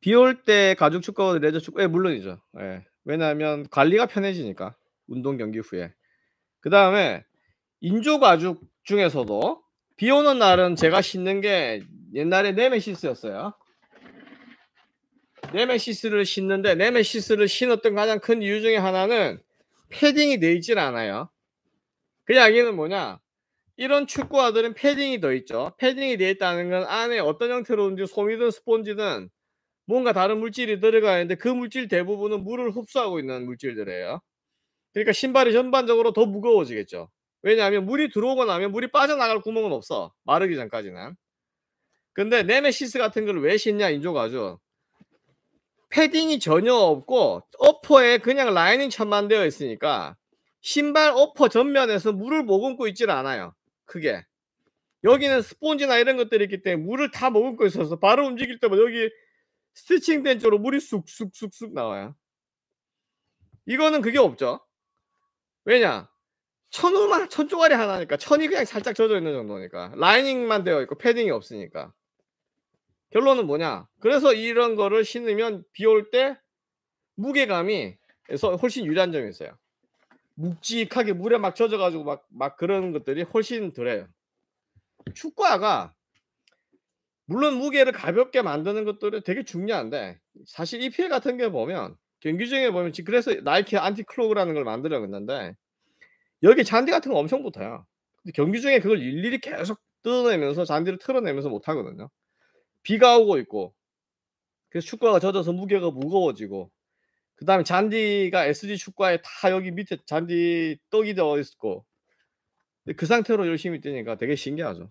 비 올 때 가죽 축구, 레저 축구, 예, 물론이죠. 예. 왜냐하면 관리가 편해지니까 운동 경기 후에. 그 다음에 인조 가죽 중에서도 비 오는 날은 제가 신는 게 옛날에 네메시스였어요. 네메시스를 신는데 네메시스를 신었던 가장 큰 이유 중에 하나는 패딩이 돼 있질 않아요. 그 이야기는 뭐냐? 이런 축구화들은 패딩이 더 있죠. 패딩이 되어 있다는 건 안에 어떤 형태로든지 솜이든 스폰지든 뭔가 다른 물질이 들어가 는데그 물질 대부분은 물을 흡수하고 있는 물질들이에요. 그러니까 신발이 전반적으로 더 무거워지겠죠. 왜냐하면 물이 들어오고 나면 물이 빠져나갈 구멍은 없어. 마르기 전까지는. 근데 네메시스 같은 걸 왜 신냐 인조가 아주 패딩이 전혀 없고 어퍼에 그냥 라이닝 천만 되어 있으니까 신발 어퍼 전면에서 물을 머금고 있질 않아요. 크게. 여기는 스폰지나 이런 것들이 있기 때문에 물을 다 머금고 있어서 바로 움직일 때마다 여기 스티칭된 쪽으로 물이 쑥쑥쑥쑥 나와요. 이거는 그게 없죠. 왜냐? 천우만 천조가리 하나니까 천이 그냥 살짝 젖어 있는 정도니까 라이닝만 되어 있고 패딩이 없으니까 결론은 뭐냐? 그래서 이런 거를 신으면 비 올 때 무게감이 그래서 훨씬 유리한 점이 있어요. 묵직하게 물에 막 젖어가지고 막, 막 그런 것들이 훨씬 덜해요. 축구화가 물론 무게를 가볍게 만드는 것들은 되게 중요한데 사실 EPL 같은 게 보면 경기 중에 보면 그래서 나이키 안티 클로그라는 걸 만들어냈는데 여기 잔디 같은 거 엄청 붙어요. 근데 경기 중에 그걸 일일이 계속 뜯어내면서 잔디를 틀어내면서 못 하거든요. 비가 오고 있고 그래서 축구화가 젖어서 무게가 무거워지고 그 다음에 잔디가 SG 축구화에 다 여기 밑에 잔디 떡이 되어 있고 그 상태로 열심히 뛰니까 되게 신기하죠.